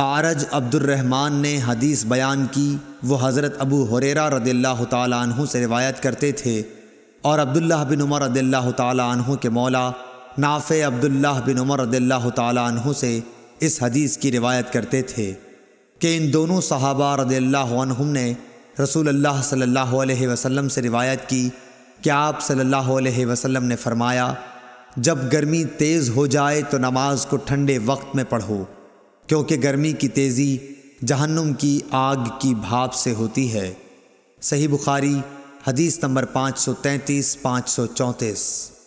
आरज अब्दुलरहमान ने हदीस बयान की वो हज़रत अबू हुरेरा रदील्ला तु से रिवायत करते थे और अब्दुल्ला बिन उमर रदील्ला तु के मौला नाफ़ अब्दुल्ला बिन उमर रदील्ला तु से इस हदीस की रिवायत करते थे कि इन दोनों सहाबा रदील्ला ने रसूल अल्लाह सल्लल्लाहु अलैहि वसल्लम से रिवायत की कि आप सल्लल्लाहु अलैहि वसल्लम ने फरमाया जब गर्मी तेज़ हो जाए तो नमाज को ठंडे वक्त में पढ़ो क्योंकि गर्मी की तेज़ी जहन्नुम की आग की भाप से होती है सही बुखारी हदीस नंबर पाँच सौ तैंतीस पाँच सौ चौंतीस